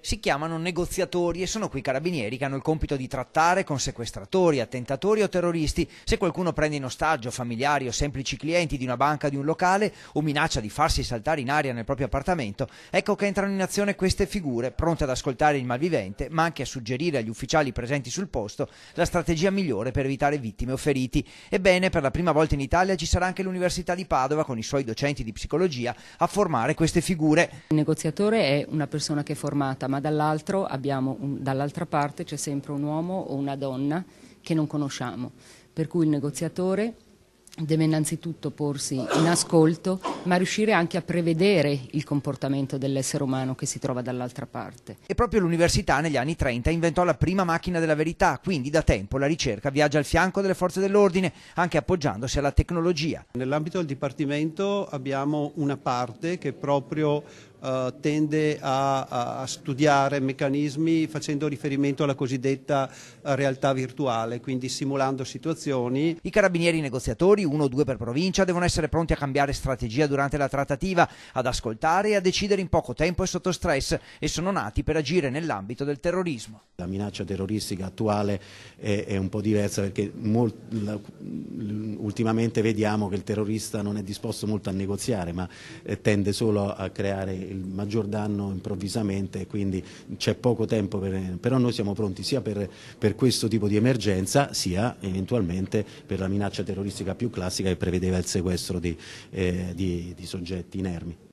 si chiamano negoziatori e sono quei carabinieri che hanno il compito di trattare con sequestratori, attentatori o terroristi. Se qualcuno prende in ostaggio familiari o semplici clienti di una banca o di un locale o minaccia di farsi saltare in aria nel proprio appartamento, ecco che entrano in azione queste figure, pronte ad ascoltare il malvivente, ma anche a suggerire agli ufficiali presenti sul posto la strategia migliore per evitare vittime o feriti. Ebbene, per la prima volta in Italia ci sarà anche l'Università di Padova con i suoi docenti di psicologia a formare queste figure. Il negoziatore è una persona che è formata ma dall'altro un, dall'altra parte c'è sempre un uomo o una donna che non conosciamo, per cui il negoziatore deve innanzitutto porsi in ascolto, ma riuscire anche a prevedere il comportamento dell'essere umano che si trova dall'altra parte. E proprio l'università negli anni 30 inventò la prima macchina della verità, quindi da tempo la ricerca viaggia al fianco delle forze dell'ordine, anche appoggiandosi alla tecnologia. Nell'ambito del Dipartimento abbiamo una parte che proprio eh, tende a, a, studiare meccanismi facendo riferimento alla cosiddetta eh, realtà virtuale, quindi simulando situazioni. I carabinieri negoziatori, uno o due per provincia, devono essere pronti a cambiare strategia durante la trattativa, ad ascoltare e a decidere in poco tempo e sotto stress e sono nati per agire nell'ambito del terrorismo. La minaccia terroristica attuale è, è un po' diversa perché molt, la, ultimamente vediamo che il terrorista non è disposto molto a negoziare ma eh, tende solo a creare il maggior danno improvvisamente, quindi c'è poco tempo, per, però noi siamo pronti sia per, per questo tipo di emergenza sia eventualmente per la minaccia terroristica più classica che prevedeva il sequestro di, eh, di, di soggetti inermi.